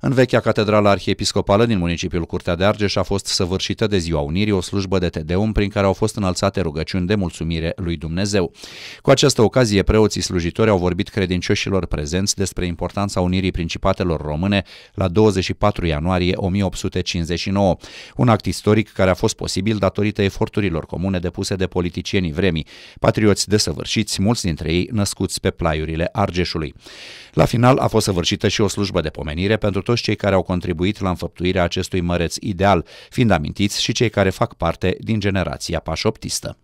În vechea catedrală arhiepiscopală din municipiul Curtea de Argeș a fost săvârșită de Ziua Unirii o slujbă de tedeum prin care au fost înalțate rugăciuni de mulțumire lui Dumnezeu. Cu această ocazie, preoții slujitori au vorbit credincioșilor prezenți despre importanța unirii principatelor române la 24 ianuarie 1859, un act istoric care a fost posibil datorită eforturilor comune depuse de politicienii vremii, patrioți desăvârșiți, mulți dintre ei născuți pe plaiurile Argeșului. La final a fost săvârșită și o slujbă de pomenire pentru toți cei care au contribuit la înfăptuirea acestui măreț ideal, fiind amintiți și cei care fac parte din generația pașoptistă.